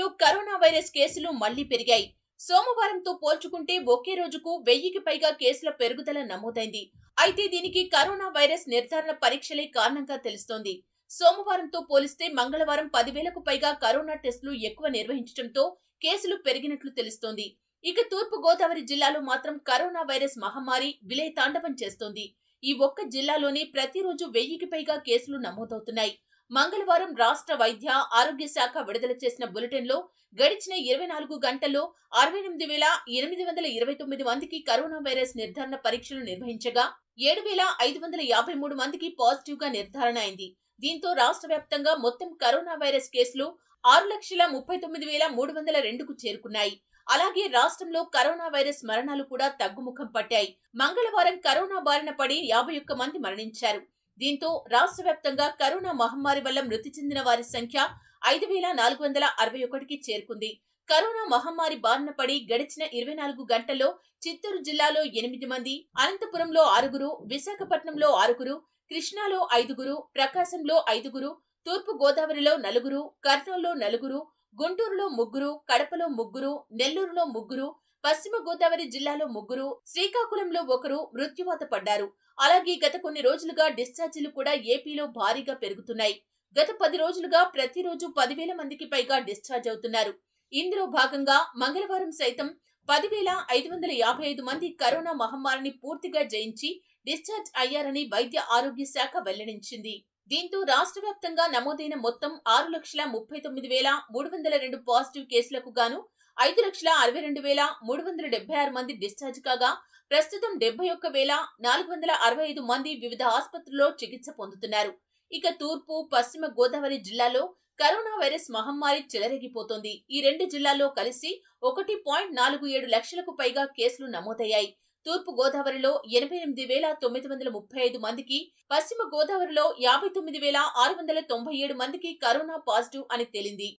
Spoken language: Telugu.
లో కరోనా వైరస్ కేసులు మళ్లీ పెరిగాయి సోమవారంతో పోల్చుకుంటే ఒకే రోజుకు వెయ్యికి పైగా కేసుల పెరుగుదల నమోదైంది అయితే దీనికి కరోనా వైరస్ నిర్ధారణ పరీక్షలే కారణంగా తెలుస్తోంది సోమవారంతో పోలిస్తే మంగళవారం పదివేలకు పైగా కరోనా టెస్టులు ఎక్కువ నిర్వహించడంతో కేసులు పెరిగినట్లు తెలుస్తోంది ఇక తూర్పు గోదావరి జిల్లాలో మాత్రం కరోనా వైరస్ మహమ్మారి విలయతాండవం చేస్తోంది ఈ ఒక్క జిల్లాలోనే ప్రతిరోజు వెయ్యికి పైగా కేసులు నమోదవుతున్నాయి మంగళవారం రాష్ట్ర వైద్య ఆరోగ్య శాఖ విడుదల చేసిన బులెటిన్లో గడిచిన ఇరవై నాలుగు గంటల్లో అరవై ఎనిమిది వేల ఎనిమిది వందల ఇరవై తొమ్మిది మందికి కరోనా వైరస్ నిర్ధారణ పరీక్షలు నిర్వహించగా ఏడు వేల ఐదు వందల యాభై మూడు మందికి పాజిటివ్ గా నిర్ధారణ అయింది దీంతో రాష్ట్ర వ్యాప్తంగా మొత్తం కరోనా వైరస్ కేసులు ఆరు లక్షల ముప్పై తొమ్మిది వేల మూడు వందల రెండుకు చేరుకున్నాయి అలాగే రాష్ట్రంలో కరోనా వైరస్ మరణాలు కూడా తగ్గుముఖం పట్టాయి మంగళవారం కరోనా బారిన పడి యాభై ఒక్క మంది మరణించారు దీంతో రాష్ట్ర వ్యాప్తంగా కరోనా మహమ్మారి వల్ల మృతి చెందిన వారి సంఖ్య ఐదు వేల నాలుగు వందల అరవై ఒకటికి చేరుకుంది కరోనా మహమ్మారి బారిన పడి గడిచిన ఇరవై నాలుగు గంటల్లో చిత్తూరు జిల్లాలో ఎనిమిది మంది అనంతపురంలో ఆరుగురు విశాఖపట్నంలో ఆరుగురు కృష్ణాలో ఐదుగురు ప్రకాశంలో ఐదుగురు తూర్పు గోదావరిలో నలుగురు కర్నూలులో నలుగురు గుంటూరులో ముగ్గురు కడపలో ముగ్గురు నెల్లూరులో ముగ్గురు పశ్చిమ గోదావరి జిల్లాలో ముగ్గురు శ్రీకాకుళంలో ఒకరు మృత్యువాత పడ్డారు అలాగే గత కొన్ని రోజులుగా డిశ్చార్జీలు కూడా ఏపీలో భారీగా పెరుగుతున్నాయి గత పది రోజులుగా ప్రతిరోజు పదివేల మందికి పైగా డిశ్చార్జ్ అవుతున్నారు ఇందులో భాగంగా మంగళవారం సైతం పదివేల ఐదు వందల యాభై ఐదు మంది కరోనా మహమ్మారిని పూర్తిగా జయించి డిశ్చార్జ్ అయ్యారని వైద్య ఆరోగ్య శాఖ వెల్లడించింది దీంతో రాష్ట్ర వ్యాప్తంగా నమోదైన మొత్తం ఆరు లక్షల ముప్పై తొమ్మిది వేల మూడు వందల రెండు పాజిటివ్ కేసులకు గాను ఐదు లక్షల అరవై రెండు వేల మూడు వందల డెబ్బై ఆరు మంది డిశ్చార్జ్ కాగా ప్రస్తుతం డెబ్బై ఒక్క వేల నాలుగు వందల అరవై ఐదు మంది వివిధ ఆసుపత్రుల్లో చికిత్స పొందుతున్నారు ఇక తూర్పు పశ్చిమ గోదావరి జిల్లాలో కరోనా వైరస్ మహమ్మారి చెలరేగిపోతోంది ఈ రెండు జిల్లాల్లో కలిసి ఒకటి పాయింట్ నాలుగు ఏడు లక్షలకు పైగా కేసులు నమోదయ్యాయి తూర్పు గోదావరిలో ఎనభై ఎనిమిది వేల తొమ్మిది వందల ముప్పై ఐదు మందికి పశ్చిమ గోదావరిలో యాభై తొమ్మిది వేల ఆరు వందల తొంభై ఏడు మందికి కరోనా పాజిటివ్ అని తేలింది